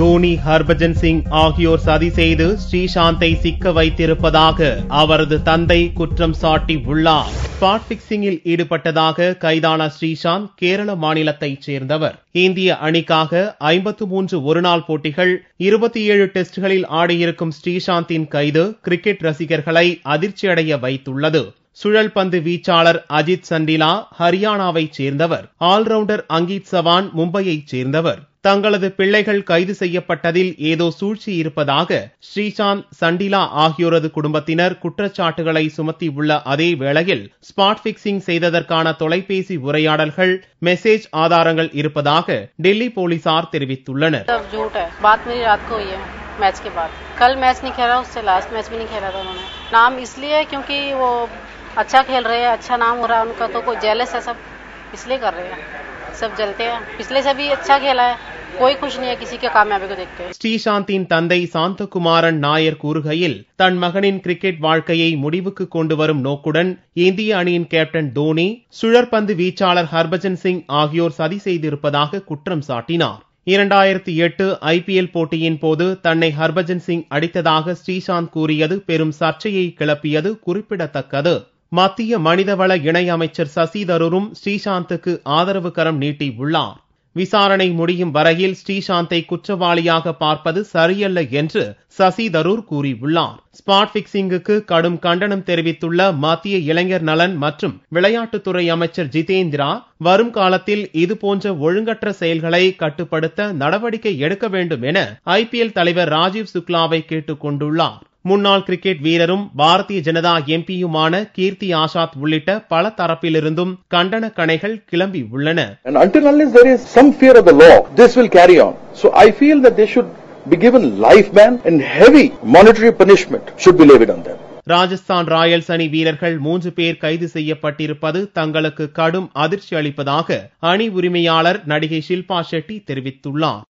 டோனி ஹர்பஜன் சிங் ஆகியோர் சதி செய்து ஸ்ரீசாந்தை சிக்க வைத்திருப்பதாக அவரது தந்தை குற்றம் சாட்டி உள்ளார் ஸ்பாட் பிக்சிங்கில் ஈடுபட்டதாக கைதான ஸ்ரீசாந்த் கேரள மாநிலத்தைச் சேர்ந்தவர் இந்திய அணிக்காக ஐம்பத்து மூன்று ஒருநாள் போட்டிகள் இருபத்தி ஏழு டெஸ்ட்களில் ஆடியிருக்கும் ஸ்ரீசாந்தின் கைது கிரிக்கெட் ரசிகர்களை அதிர்ச்சியடைய வைத்துள்ளது சுழல் பந்து வீச்சாளர் அஜித் சண்டிலா ஹரியானாவைச் சேர்ந்தவர் ஆல்ரவுண்டர் அங்கித் சவான் மும்பையைச் சேர்ந்தவர் தங்களது பிள்ளைகள் கைது செய்யப்பட்டதில் ஏதோ சூழ்ச்சி இருப்பதாக ஸ்ரீசாந்த் சண்டிலா ஆகியோரது குடும்பத்தினர் குற்றச்சாட்டுகளை சுமத்தியுள்ள அதே வேளையில் ஸ்பாட் பிக்சிங் செய்ததற்கான தொலைபேசி உரையாடல்கள் மெசேஜ் ஆதாரங்கள் இருப்பதாக டெல்லி போலீசார் தெரிவித்துள்ளனர் मैच के बाद कल मैच नहीं खेला उससे लास्ट मैच भी नहीं खेला था उन्होंने नाम इसलिए क्योंकि वो अच्छा खेल रहे हैं अच्छा नाम हो रहा है उनका तो कोई जेलस है इसलिए कर रहे हैं सब जलते हैं पिछले से भी अच्छा खेला है கோய் ஸ்ரீசாந்தின் தந்தை சாந்தகுமாரன் நாயர் கூறுகையில் தன் மகனின் கிரிக்கெட் வாழ்க்கையை முடிவுக்கு கொண்டு வரும் நோக்குடன் இந்திய அணியின் கேப்டன் தோனி சுழற்பந்து வீச்சாளர் ஹர்பஜன் சிங் ஆகியோர் சதி செய்திருப்பதாக குற்றம் சாட்டினார் இரண்டாயிரத்தி எட்டு எல் போட்டியின் போது தன்னை ஹர்பஜன் சிங் அடித்ததாக ஸ்ரீசாந்த் கூறியது பெரும் சர்ச்சையை கிளப்பியது குறிப்பிடத்தக்கது மத்திய மனிதவள இணை அமைச்சர் சசி ஸ்ரீசாந்துக்கு ஆதரவு கரம் நீட்டியுள்ளார் விசாரணை முடியும் வரையில் ஸ்ரீசாந்தை குற்றவாளியாக பார்ப்பது சரியல்ல என்று சசி தரூர் கூறியுள்ளார் ஸ்பாட் பிக்சிங்குக்கு கடும் கண்டனம் தெரிவித்துள்ள மத்திய இளைஞர் நலன் மற்றும் விளையாட்டுத்துறை அமைச்சர் ஜிதேந்திரா வரும் காலத்தில் இதுபோன்ற ஒழுங்கற்ற செயல்களை கட்டுப்படுத்த நடவடிக்கை எடுக்க வேண்டும் என ஐபிஎல் தலைவர் ராஜீவ் சுக்லாவை கேட்டுக் கொண்டுள்ளார் முன்னாள் கிரிக்கெட் வீரரும் பாரதிய ஜனதா எம்பியுமான கீர்த்தி ஆசாத் உள்ளிட்ட பல தரப்பிலிருந்தும் கண்டன கணைகள் கிளம்பி உள்ளன ராஜஸ்தான் ராயல்ஸ் அணி வீரர்கள் மூன்று பேர் கைது செய்யப்பட்டிருப்பது தங்களுக்கு கடும் அதிர்ச்சி அளிப்பதாக அணி உரிமையாளர் நடிகை ஷில்பா ஷெட்டி தெரிவித்துள்ளார்